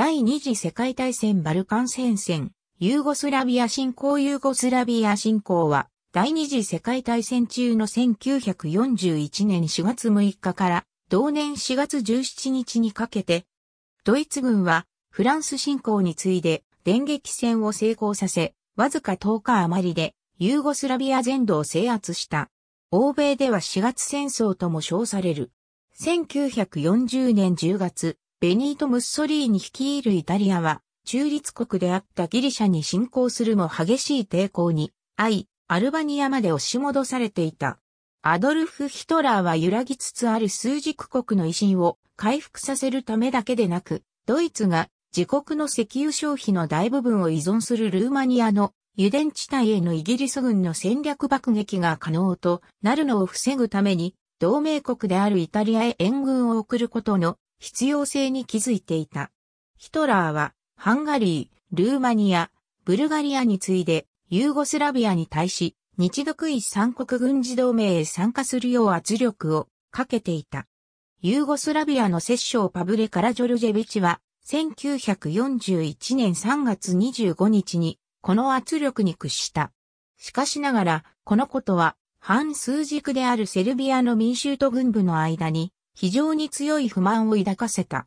第二次世界大戦バルカン戦線、ユーゴスラビア侵攻ユーゴスラビア侵攻は、第二次世界大戦中の1941年4月6日から、同年4月17日にかけて、ドイツ軍は、フランス侵攻に次いで、電撃戦を成功させ、わずか10日余りで、ユーゴスラビア全土を制圧した。欧米では4月戦争とも称される。1940年10月、ベニート・ムッソリーに率いるイタリアは、中立国であったギリシャに侵攻するも激しい抵抗に、あアルバニアまで押し戻されていた。アドルフ・ヒトラーは揺らぎつつある数軸国の威信を回復させるためだけでなく、ドイツが自国の石油消費の大部分を依存するルーマニアの油田地帯へのイギリス軍の戦略爆撃が可能となるのを防ぐために、同盟国であるイタリアへ援軍を送ることの必要性に気づいていた。ヒトラーは、ハンガリー、ルーマニア、ブルガリアに次いで、ユーゴスラビアに対し、日独一三国軍事同盟へ参加するよう圧力をかけていた。ユーゴスラビアの摂政パブレ・カラジョルジェビチは、1941年3月25日に、この圧力に屈した。しかしながら、このことは、反数軸であるセルビアの民衆と軍部の間に、非常に強い不満を抱かせた。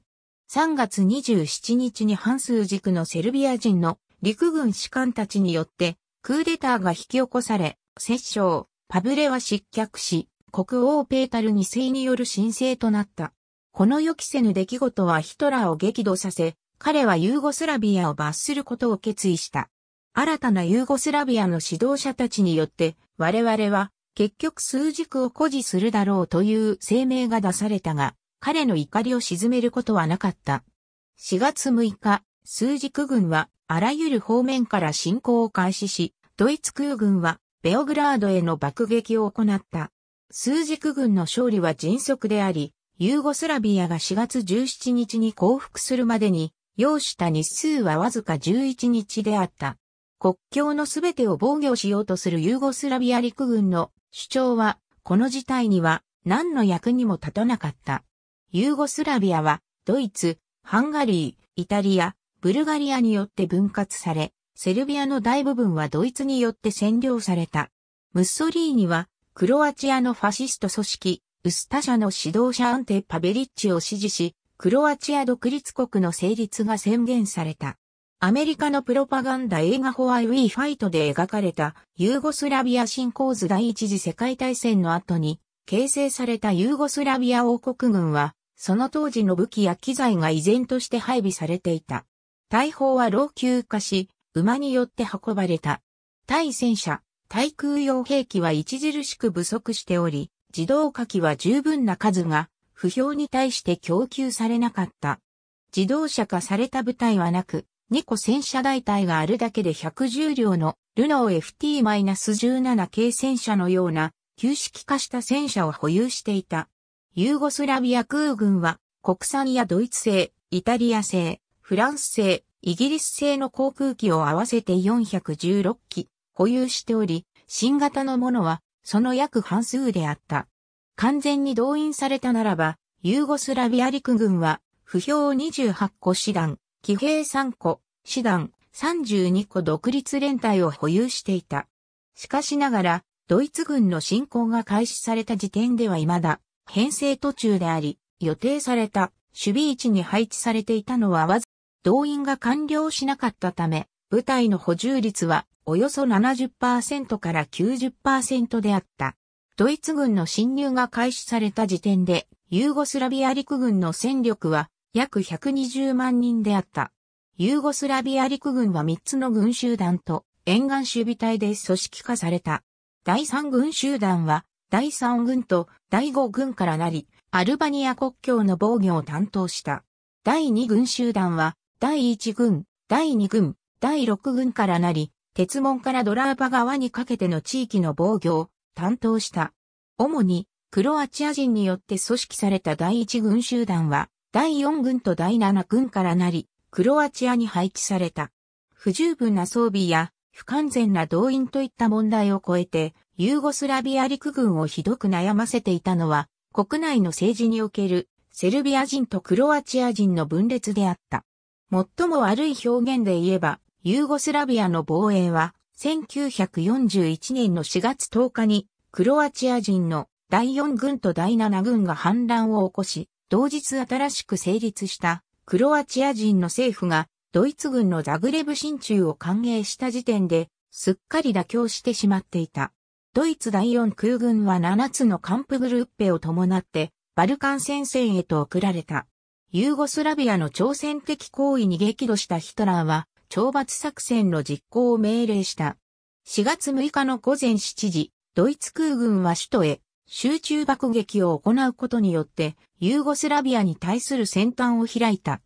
3月27日に半数軸のセルビア人の陸軍士官たちによってクーデターが引き起こされ、摂政、パブレは失脚し、国王ペータル2世による申請となった。この予期せぬ出来事はヒトラーを激怒させ、彼はユーゴスラビアを罰することを決意した。新たなユーゴスラビアの指導者たちによって、我々は結局数軸を誇示するだろうという声明が出されたが、彼の怒りを鎮めることはなかった。4月6日、数軸軍はあらゆる方面から侵攻を開始し、ドイツ空軍はベオグラードへの爆撃を行った。数軸軍の勝利は迅速であり、ユーゴスラビアが4月17日に降伏するまでに、要した日数はわずか11日であった。国境のすべてを防御しようとするユーゴスラビア陸軍の主張は、この事態には何の役にも立たなかった。ユーゴスラビアは、ドイツ、ハンガリー、イタリア、ブルガリアによって分割され、セルビアの大部分はドイツによって占領された。ムッソリーニは、クロアチアのファシスト組織、ウスタシャの指導者アンテ・パベリッチを支持し、クロアチア独立国の成立が宣言された。アメリカのプロパガンダ映画ホワイウィーファイトで描かれたユーゴスラビア侵攻図第一次世界大戦の後に形成されたユーゴスラビア王国軍はその当時の武器や機材が依然として配備されていた。大砲は老朽化し、馬によって運ばれた。対戦車、対空用兵器は著しく不足しており、自動火器は十分な数が不評に対して供給されなかった。自動車化された部隊はなく、2個戦車大隊があるだけで110両のルノー FT-17 系戦車のような旧式化した戦車を保有していた。ユーゴスラビア空軍は国産やドイツ製、イタリア製、フランス製、イギリス製の航空機を合わせて416機保有しており、新型のものはその約半数であった。完全に動員されたならば、ユーゴスラビア陸軍は、不評28個師団、騎兵3個、師団32個独立連隊を保有していた。しかしながら、ドイツ軍の侵攻が開始された時点では未だ、編成途中であり、予定された守備位置に配置されていたのはわず、動員が完了しなかったため、部隊の補充率はおよそ70%から90%であった。ドイツ軍の侵入が開始された時点で、ユーゴスラビア陸軍の戦力は約120万人であった。ユーゴスラビア陸軍は3つの軍集団と沿岸守備隊で組織化された。第3軍集団は第3軍と第5軍からなり、アルバニア国境の防御を担当した。第2軍集団は第1軍、第2軍、第6軍からなり、鉄門からドラーバ川にかけての地域の防御を担当した。主にクロアチア人によって組織された第一軍集団は、第4軍と第7軍からなり、クロアチアに配置された。不十分な装備や不完全な動員といった問題を超えて、ユーゴスラビア陸軍をひどく悩ませていたのは、国内の政治におけるセルビア人とクロアチア人の分裂であった。最も悪い表現で言えば、ユーゴスラビアの防衛は、1941年の4月10日に、クロアチア人の第4軍と第7軍が反乱を起こし、同日新しく成立したクロアチア人の政府がドイツ軍のザグレブ進駐を歓迎した時点で、すっかり妥協してしまっていた。ドイツ第四空軍は7つのカンプグルーペを伴って、バルカン戦線へと送られた。ユーゴスラビアの挑戦的行為に激怒したヒトラーは、懲罰作戦の実行を命令した。4月6日の午前7時、ドイツ空軍は首都へ集中爆撃を行うことによって、ユーゴスラビアに対する先端を開いた。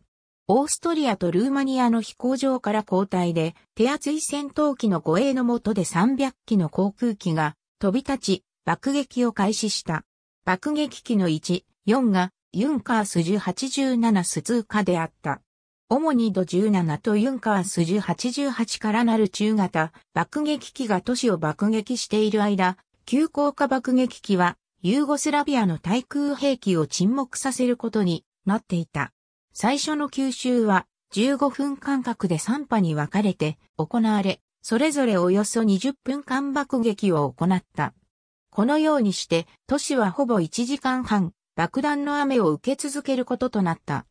オーストリアとルーマニアの飛行場から交代で、手厚い戦闘機の護衛の下で300機の航空機が飛び立ち、爆撃を開始した。爆撃機の1、4がユンカース1087ス通過であった。主にド17とユンカース1088からなる中型爆撃機が都市を爆撃している間、急降下爆撃機は、ユーゴスラビアの対空兵器を沈黙させることになっていた。最初の吸収は、15分間隔で3波に分かれて行われ、それぞれおよそ20分間爆撃を行った。このようにして、都市はほぼ1時間半、爆弾の雨を受け続けることとなった。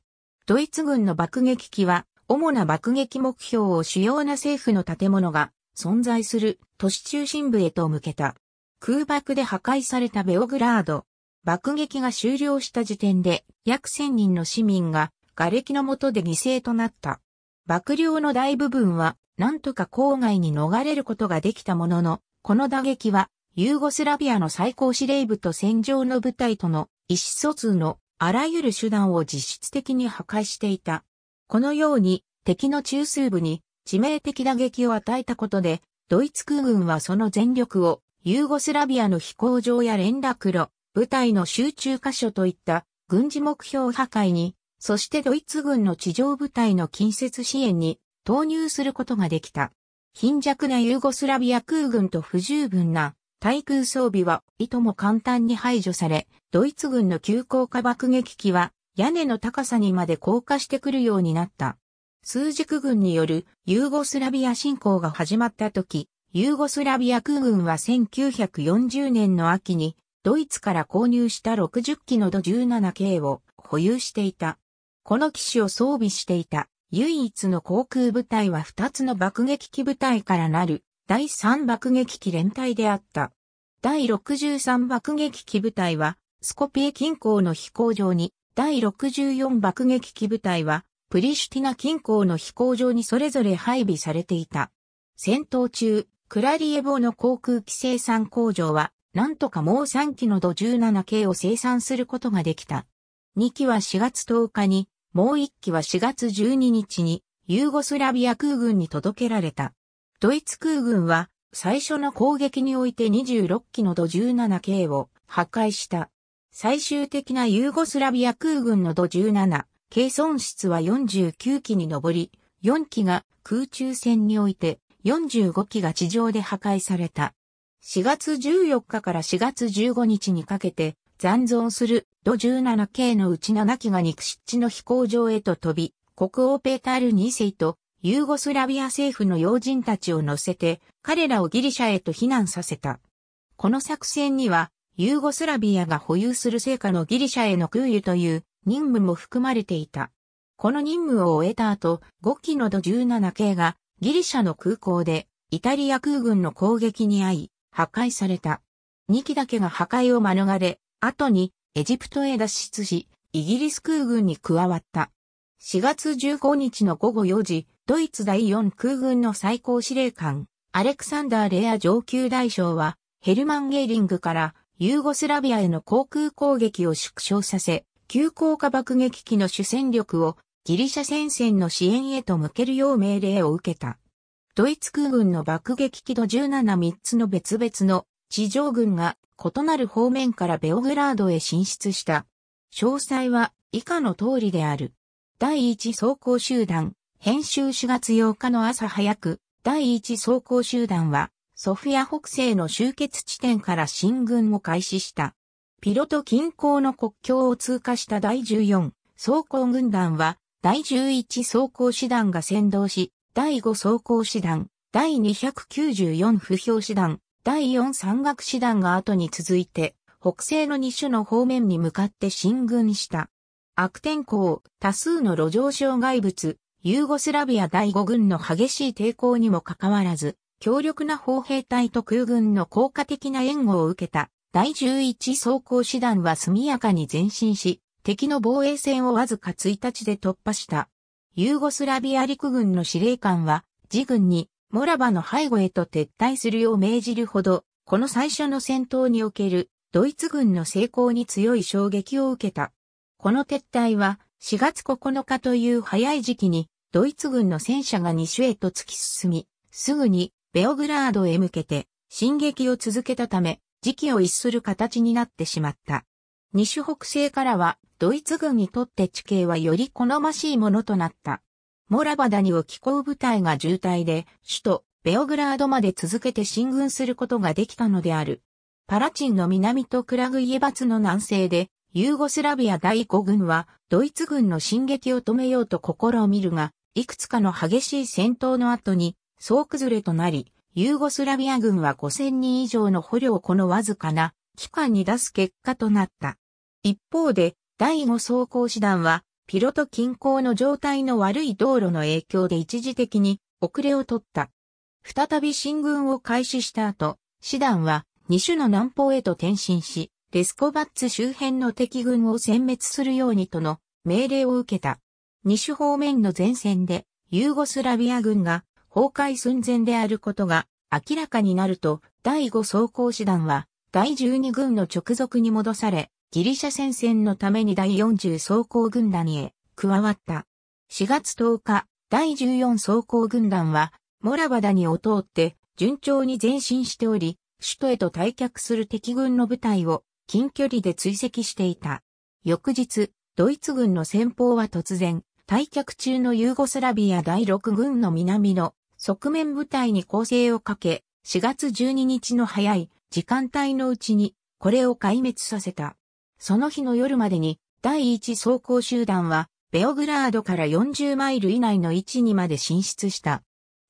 ドイツ軍の爆撃機は、主な爆撃目標を主要な政府の建物が存在する都市中心部へと向けた。空爆で破壊されたベオグラード。爆撃が終了した時点で約千人の市民が瓦礫の下で犠牲となった。爆量の大部分は何とか郊外に逃れることができたものの、この打撃はユーゴスラビアの最高司令部と戦場の部隊との意思疎通のあらゆる手段を実質的に破壊していた。このように敵の中枢部に致命的打撃を与えたことで、ドイツ空軍はその全力をユーゴスラビアの飛行場や連絡路、部隊の集中箇所といった軍事目標破壊に、そしてドイツ軍の地上部隊の近接支援に投入することができた。貧弱なユーゴスラビア空軍と不十分な対空装備はいとも簡単に排除され、ドイツ軍の急降下爆撃機は屋根の高さにまで降下してくるようになった。数軸軍によるユーゴスラビア侵攻が始まった時、ユーゴスラビア空軍は1940年の秋に、ドイツから購入した60機のド 17K を保有していた。この機種を装備していた唯一の航空部隊は2つの爆撃機部隊からなる第3爆撃機連隊であった。第63爆撃機部隊はスコピエ近郊の飛行場に、第64爆撃機部隊はプリシュティナ近郊の飛行場にそれぞれ配備されていた。戦闘中、クラリエボの航空機生産工場は、なんとかもう3機の土17系を生産することができた。2機は4月10日に、もう1機は4月12日に、ユーゴスラビア空軍に届けられた。ドイツ空軍は、最初の攻撃において26機の土17系を破壊した。最終的なユーゴスラビア空軍の土17系損失は49機に上り、4機が空中戦において45機が地上で破壊された。4月14日から4月15日にかけて残存する土17系のうち7機が肉湿地の飛行場へと飛び、国王ペータール2世とユーゴスラビア政府の要人たちを乗せて彼らをギリシャへと避難させた。この作戦にはユーゴスラビアが保有する成果のギリシャへの空輸という任務も含まれていた。この任務を終えた後、5機の土17系がギリシャの空港でイタリア空軍の攻撃に遭い、破壊された。2機だけが破壊を免れ、後にエジプトへ脱出し、イギリス空軍に加わった。4月15日の午後4時、ドイツ第4空軍の最高司令官、アレクサンダー・レア上級大将は、ヘルマン・ゲーリングからユーゴスラビアへの航空攻撃を縮小させ、急降下爆撃機の主戦力をギリシャ戦線の支援へと向けるよう命令を受けた。ドイツ空軍の爆撃機度173つの別々の地上軍が異なる方面からベオグラードへ進出した。詳細は以下の通りである。第1走行集団、編集4月8日の朝早く、第1走行集団は、ソフィア北西の集結地点から進軍を開始した。ピロト近郊の国境を通過した第14走行軍団は、第11装甲師団が先導し、第5装甲師団、第294不評師団、第4山岳師団が後に続いて、北西の2種の方面に向かって進軍した。悪天候、多数の路上障害物、ユーゴスラビア第5軍の激しい抵抗にもかかわらず、強力な砲兵隊と空軍の効果的な援護を受けた。第11装甲師団は速やかに前進し、敵の防衛線をわずか1日で突破した。ユーゴスラビア陸軍の司令官は、自軍にモラバの背後へと撤退するよう命じるほど、この最初の戦闘におけるドイツ軍の成功に強い衝撃を受けた。この撤退は4月9日という早い時期にドイツ軍の戦車が西へと突き進み、すぐにベオグラードへ向けて進撃を続けたため、時期を逸する形になってしまった。西北西からはドイツ軍にとって地形はより好ましいものとなった。モラバダニを気候部隊が渋滞で、首都ベオグラードまで続けて進軍することができたのである。パラチンの南とクラグイエバツの南西で、ユーゴスラビア第5軍は、ドイツ軍の進撃を止めようと試みるが、いくつかの激しい戦闘の後に、総崩れとなり、ユーゴスラビア軍は5000人以上の捕虜をこのわずかな期間に出す結果となった。一方で、第5走行師団は、ピロト近郊の状態の悪い道路の影響で一時的に遅れを取った。再び進軍を開始した後、師団は2種の南方へと転進し、レスコバッツ周辺の敵軍を殲滅するようにとの命令を受けた。種方面の前線でユーゴスラビア軍が崩壊寸前であることが明らかになると第5装甲師団は第12軍の直属に戻されギリシャ戦線のために第40装甲軍団へ加わった。4月10日、第14装甲軍団は、モラバダニを通って順調に前進しており、首都へと退却する敵軍の部隊を近距離で追跡していた。翌日、ドイツ軍の先方は突然、退却中のユーゴスラビア第6軍の南の側面部隊に攻勢をかけ、4月12日の早い時間帯のうちにこれを壊滅させた。その日の夜までに第一走行集団はベオグラードから40マイル以内の位置にまで進出した。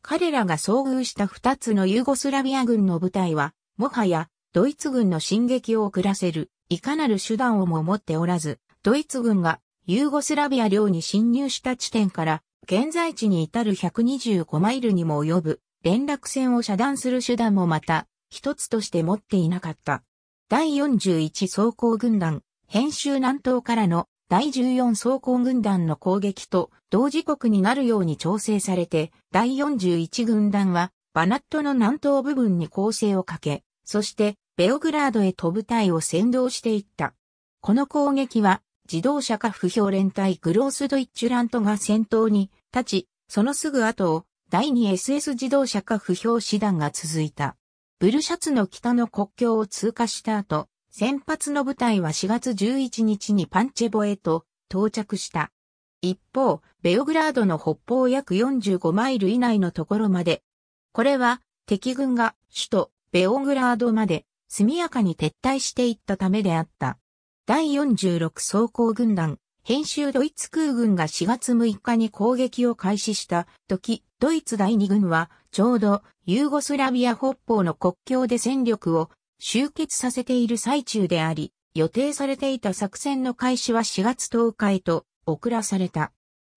彼らが遭遇した2つのユーゴスラビア軍の部隊は、もはやドイツ軍の進撃を遅らせる、いかなる手段をも持っておらず、ドイツ軍がユーゴスラビア領に侵入した地点から、現在地に至る125マイルにも及ぶ連絡線を遮断する手段もまた、一つとして持っていなかった。第41装甲軍団、編集南東からの第14装甲軍団の攻撃と同時刻になるように調整されて、第41軍団はバナットの南東部分に攻勢をかけ、そしてベオグラードへ飛ぶ隊を先導していった。この攻撃は自動車化不評連隊グロースドイッチュラントが先頭に立ち、そのすぐ後を第 2SS 自動車化不評師団が続いた。ブルシャツの北の国境を通過した後、先発の部隊は4月11日にパンチェボへと到着した。一方、ベオグラードの北方約45マイル以内のところまで。これは敵軍が首都ベオグラードまで速やかに撤退していったためであった。第46装甲軍団、編集ドイツ空軍が4月6日に攻撃を開始した時、ドイツ第2軍はちょうどユーゴスラビア北方の国境で戦力を集結させている最中であり、予定されていた作戦の開始は4月10日へと遅らされた。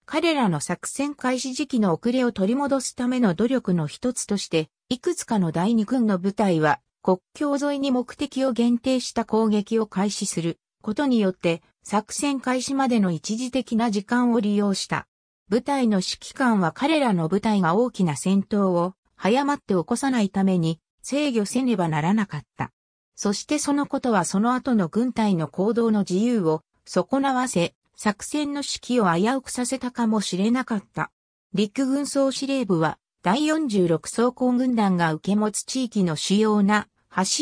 彼らの作戦開始時期の遅れを取り戻すための努力の一つとして、いくつかの第二軍の部隊は国境沿いに目的を限定した攻撃を開始することによって作戦開始までの一時的な時間を利用した。部隊の指揮官は彼らの部隊が大きな戦闘を早まって起こさないために制御せねばならなかった。そしてそのことはその後の軍隊の行動の自由を損なわせ、作戦の指揮を危うくさせたかもしれなかった。陸軍総司令部は、第46装甲軍団が受け持つ地域の主要な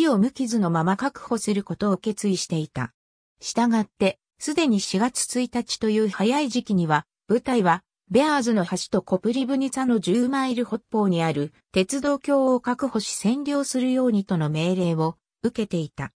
橋を無傷のまま確保することを決意していた。したがって、すでに4月1日という早い時期には、部隊はベアーズの橋とコプリブニツァの10マイル北方にある鉄道橋を確保し占領するようにとの命令を受けていた。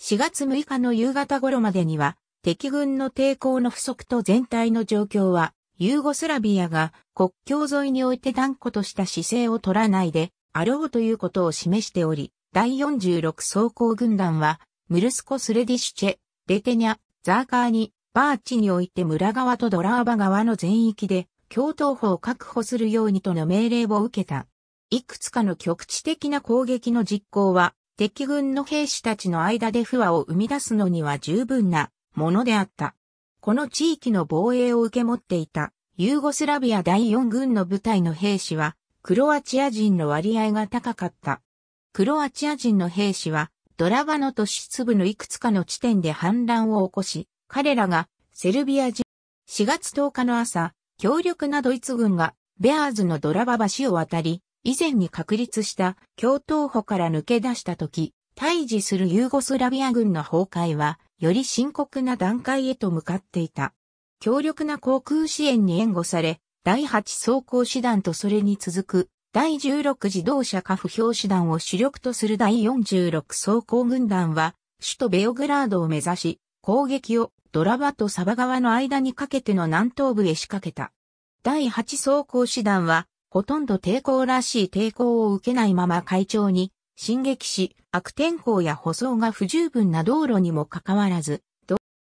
4月6日の夕方頃までには敵軍の抵抗の不足と全体の状況はユーゴスラビアが国境沿いにおいて断固とした姿勢を取らないであろうということを示しており、第46装甲軍団はムルスコ・スレディシュチェ、レテニャ、ザーカーニ、バーチにおいて村側とドラーバ側の全域で共闘法を確保するようにとの命令を受けた。いくつかの局地的な攻撃の実行は敵軍の兵士たちの間で不和を生み出すのには十分なものであった。この地域の防衛を受け持っていたユーゴスラビア第4軍の部隊の兵士はクロアチア人の割合が高かった。クロアチア人の兵士はドラバの都市部のいくつかの地点で反乱を起こし、彼らがセルビア人4月10日の朝、強力なドイツ軍がベアーズのドラバ橋を渡り、以前に確立した共闘歩から抜け出した時、退治するユーゴスラビア軍の崩壊は、より深刻な段階へと向かっていた。強力な航空支援に援護され、第8装甲師団とそれに続く、第16自動車下不評師団を主力とする第46装甲軍団は、首都ベオグラードを目指し、攻撃をドラバとサバ川の間にかけての南東部へ仕掛けた。第8装甲師団は、ほとんど抵抗らしい抵抗を受けないまま会長に進撃し、悪天候や舗装が不十分な道路にもかかわらず、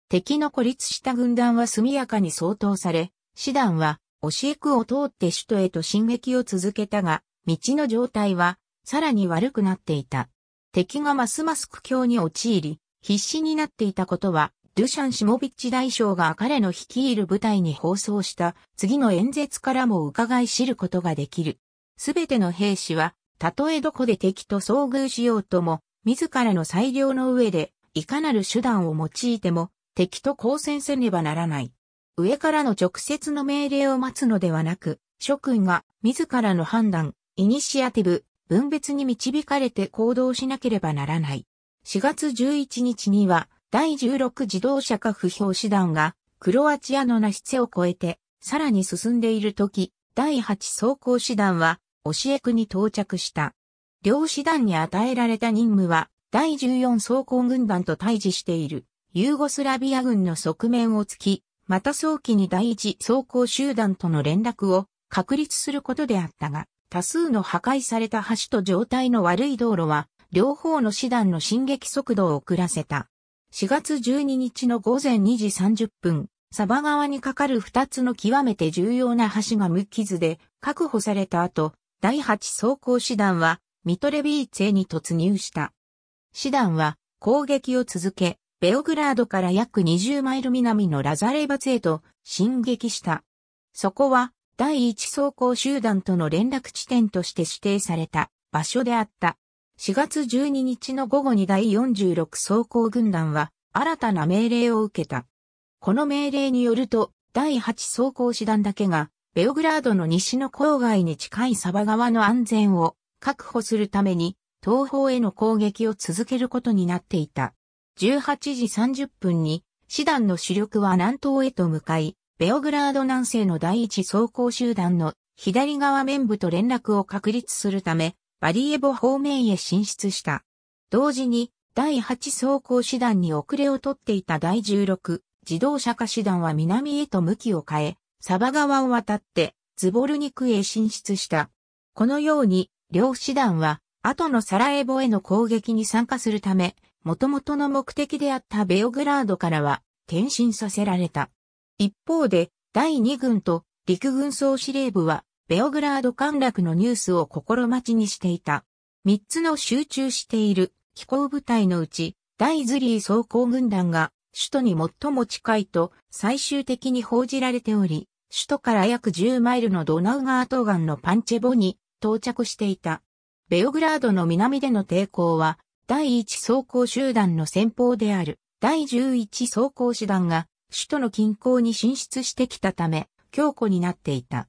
敵の孤立した軍団は速やかに相当され、師団は、教え区を通って首都へと進撃を続けたが、道の状態は、さらに悪くなっていた。敵がますます苦境に陥り、必死になっていたことは、ドゥシャン・シモビッチ大将が彼の率いる部隊に放送した次の演説からも伺い知ることができる。すべての兵士は、たとえどこで敵と遭遇しようとも、自らの裁量の上で、いかなる手段を用いても、敵と交戦せねばならない。上からの直接の命令を待つのではなく、諸君が自らの判断、イニシアティブ、分別に導かれて行動しなければならない。4月11日には、第16自動車化不評師団が、クロアチアのナシツェを超えて、さらに進んでいる時、第8走行師団は、オシエクに到着した。両師団に与えられた任務は、第14装甲軍団と対峙している、ユーゴスラビア軍の側面を突き、また早期に第1装甲集団との連絡を確立することであったが、多数の破壊された橋と状態の悪い道路は、両方の師団の進撃速度を遅らせた。4月12日の午前2時30分、サバ川に架かる2つの極めて重要な橋が無傷で確保された後、第8装甲師団はミトレビーツへに突入した。師団は攻撃を続け、ベオグラードから約20マイル南のラザレバツへと進撃した。そこは第1装甲集団との連絡地点として指定された場所であった。4月12日の午後に第46装甲軍団は新たな命令を受けた。この命令によると、第8装甲師団だけが、ベオグラードの西の郊外に近いサバ川の安全を確保するために、東方への攻撃を続けることになっていた。18時30分に、師団の主力は南東へと向かい、ベオグラード南西の第一装甲集団の左側面部と連絡を確立するため、バリエボ方面へ進出した。同時に、第8走行師団に遅れをとっていた第16自動車化師団は南へと向きを変え、サバ川を渡ってズボルニクへ進出した。このように、両師団は後のサラエボへの攻撃に参加するため、元々の目的であったベオグラードからは転身させられた。一方で、第2軍と陸軍総司令部はベオグラード陥落のニュースを心待ちにしていた。三つの集中している飛行部隊のうち、大ズリー装甲軍団が首都に最も近いと最終的に報じられており、首都から約10マイルのドナウガー東岸のパンチェボに到着していた。ベオグラードの南での抵抗は、第一装甲集団の先方である第十一装甲師団が首都の近郊に進出してきたため強固になっていた。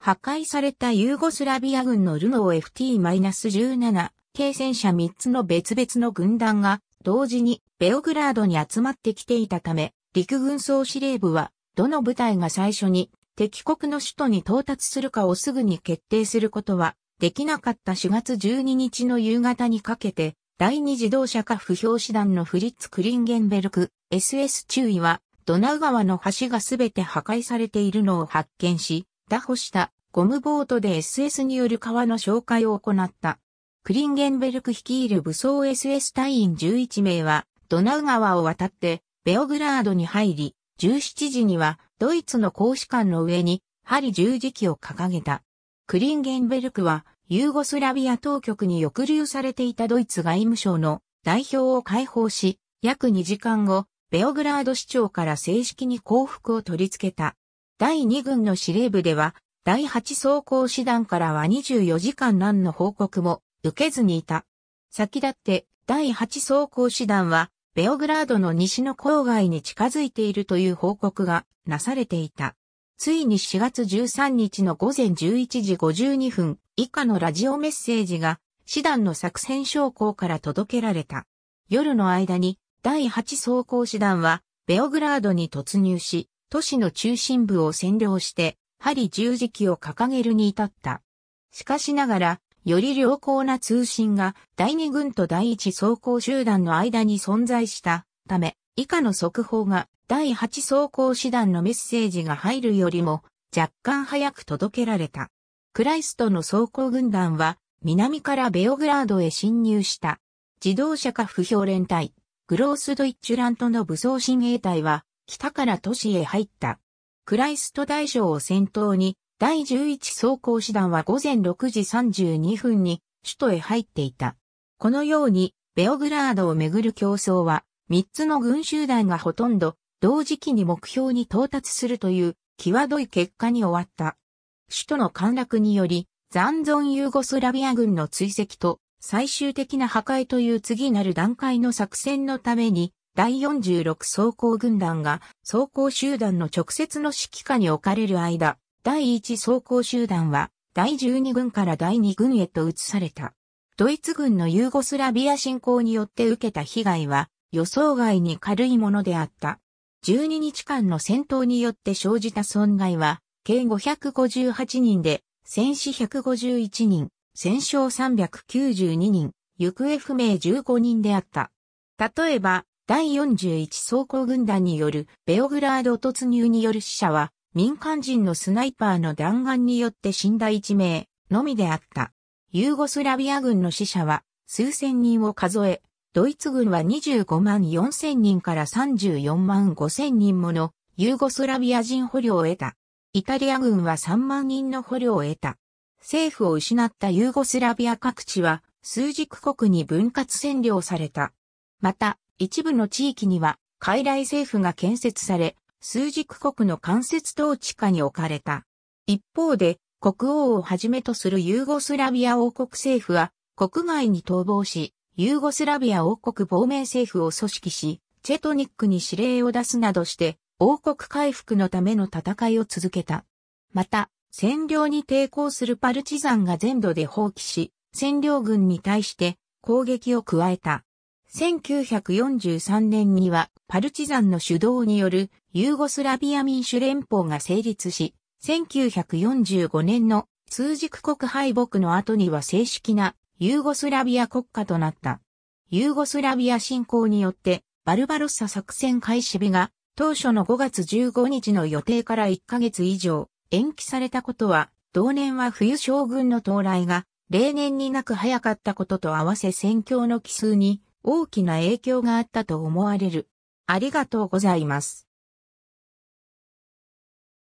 破壊されたユーゴスラビア軍のルノー FT-17 軽戦車3つの別々の軍団が同時にベオグラードに集まってきていたため、陸軍総司令部はどの部隊が最初に敵国の首都に到達するかをすぐに決定することはできなかった4月12日の夕方にかけて、第二自動車化不評師団のフリッツ・クリンゲンベルク SS 注意は、ドナウ川の橋がすべて破壊されているのを発見し、拿捕したゴムボートで SS による川の紹介を行った。クリンゲンベルク率いる武装 SS 隊員11名は、ドナウ川を渡って、ベオグラードに入り、17時には、ドイツの公使館の上に、針十字記を掲げた。クリンゲンベルクは、ユーゴスラビア当局に抑留されていたドイツ外務省の代表を解放し、約2時間後、ベオグラード市長から正式に降伏を取り付けた。第2軍の司令部では、第8装甲師団からは24時間何の報告も受けずにいた。先立って、第8装甲師団は、ベオグラードの西の郊外に近づいているという報告がなされていた。ついに4月13日の午前11時52分以下のラジオメッセージが、師団の作戦将校から届けられた。夜の間に、第8装甲師団は、ベオグラードに突入し、都市の中心部を占領して、針十字機を掲げるに至った。しかしながら、より良好な通信が第二軍と第一装甲集団の間に存在したため、以下の速報が第八装甲師団のメッセージが入るよりも若干早く届けられた。クライストの装甲軍団は南からベオグラードへ侵入した。自動車化不評連隊、グロースドイッチュラントの武装親衛隊は北から都市へ入った。クライスト大将を先頭に、第11装甲師団は午前6時32分に首都へ入っていた。このように、ベオグラードをめぐる競争は、3つの軍集団がほとんど同時期に目標に到達するという際どい結果に終わった。首都の陥落により、残存ユーゴスラビア軍の追跡と最終的な破壊という次なる段階の作戦のために第46装甲軍団が装甲集団の直接の指揮下に置かれる間、第1装甲集団は第12軍から第2軍へと移された。ドイツ軍のユーゴスラビア侵攻によって受けた被害は予想外に軽いものであった。12日間の戦闘によって生じた損害は計558人で戦死151人、戦傷392人、行方不明15人であった。例えば、第41装甲軍団によるベオグラード突入による死者は民間人のスナイパーの弾丸によって死んだ1名のみであった。ユーゴスラビア軍の死者は数千人を数え、ドイツ軍は25万4千人から34万5千人ものユーゴスラビア人捕虜を得た。イタリア軍は3万人の捕虜を得た。政府を失ったユーゴスラビア各地は数軸国に分割占領された。また、一部の地域には、傀儡政府が建設され、枢軸国の間接統治下に置かれた。一方で、国王をはじめとするユーゴスラビア王国政府は、国外に逃亡し、ユーゴスラビア王国亡命政府を組織し、チェトニックに指令を出すなどして、王国回復のための戦いを続けた。また、占領に抵抗するパルチザンが全土で放棄し、占領軍に対して攻撃を加えた。1943年にはパルチザンの主導によるユーゴスラビア民主連邦が成立し、1945年の通軸国敗北の後には正式なユーゴスラビア国家となった。ユーゴスラビア侵攻によってバルバロッサ作戦開始日が当初の5月15日の予定から1ヶ月以上延期されたことは、同年は冬将軍の到来が例年になく早かったことと合わせ戦況の奇数に大きな影響があったと思われる。ありがとうございます。